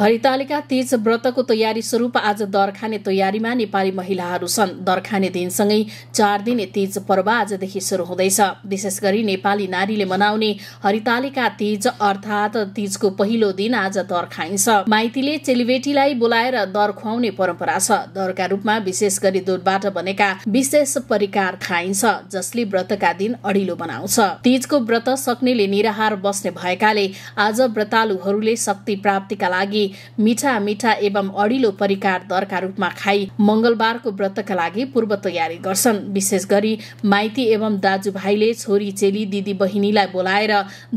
हरितालिका तीज व्रतको तयारी स्वरूप आज दरखाने तयारीमा नेपाली महिलाहरू छन् दरखाने दिनसँगै चार दिने तीज पर्व आजदेखि शुरू हुँदैछ विशेष गरी नेपाली नारीले मनाउने हरितालिका तीज अर्थात तीजको पहिलो दिन आज दर खाइन्छ माइतीले चेलीबेटीलाई बोलाएर दर खुवाउने परम्परा छ दरका रूपमा विशेष गरी दुधबाट बनेका विशेष परिकार खाइन्छ जसले व्रतका दिन अडिलो बनाउँछ तीजको व्रत सक्नेले निराहार बस्ने भएकाले आज व्रतालुहरूले शक्ति प्राप्तिका लागि लागि मिठा मिठा एवं अडिलो परिकार दरका रूपमा खाई मंगलबारको व्रतका लागि पूर्व तयारी गर्छन् विशेष गरी माइती एवं दाजुभाइले छोरी चेली दिदी बहिनीलाई बोलाएर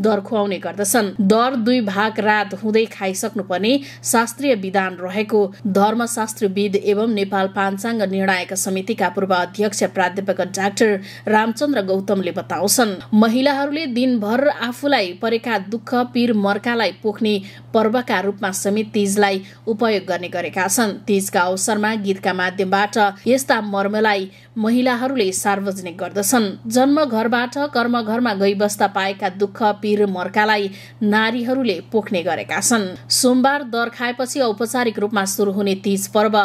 दर खुवाउने गर्दछन् दर दुई भाग रात हुँदै खाइसक्नुपर्ने शास्त्रीय विधान रहेको धर्मशास्त्रविद एवं नेपाल पाञ्चाङ्ग निर्णायक समितिका पूर्व अध्यक्ष प्राध्यापक डाक्टर रामचन्द्र गौतमले बताउँछन् महिलाहरूले दिनभर आफूलाई परेका दुःख पीर मर्कालाई पोख्ने पर्वका रूपमा समेत तीजलाई उपयोग गर्ने गरेका छन् तीजका अवसरमा गीतका माध्यमबाट यस्ता मर्मलाई महिलाहरूले सार्वजनिक गर्दछन् जन्म घरबाट कर्म घरमा गई बस्दा पाएका दुःख पीर मर्कालाई नारीहरूले पोख्ने गरेका छन् सोमबार दर खाएपछि औपचारिक रूपमा सुरु हुने तीज पर्व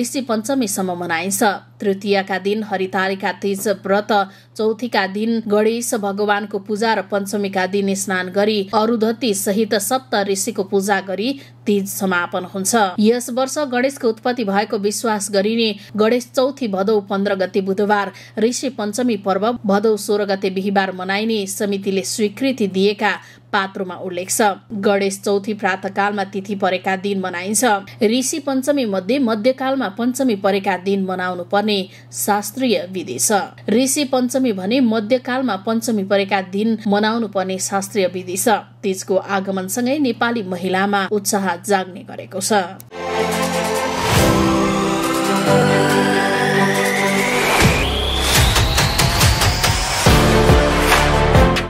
ऋषि पञ्चमीसम्म मनाइन्छ तृतीयका दिन हरितालिका तीज व्रत चौथीका दिन गणेश भगवानको पूजा र पञ्चमीका दिन स्नान गरी अरूधती सहित सप्त ऋषिको पूजा गरी तीज समापन हुन्छ यस वर्ष गणेशको उत्पत्ति भएको विश्वास गरिने गणेश चौथी भदौ पन्ध्र गते बुधबार ऋषि पञ्चमी पर्व भदौ सोह्र गते बिहिबार मनाइने समितिले स्वीकृति दिएका पात्रोमा उल्लेख छ गणेश चौथी प्रातकालमा तिथि परेका दिन मनाइन्छ ऋषि पञ्चमी मध्ये मध्यकालमा पञ्चमी परेका दिन मनाउनु पर्ने शास्त्रीय विधि छ ऋषि पञ्चमी भने मध्यकालमा पञ्चमी परेका दिन मनाउनु पर्ने शास्त्रीय विधि छ तीजको आगमनसँगै नेपाली महिलामा उत्साह जाग्ने गरेको छ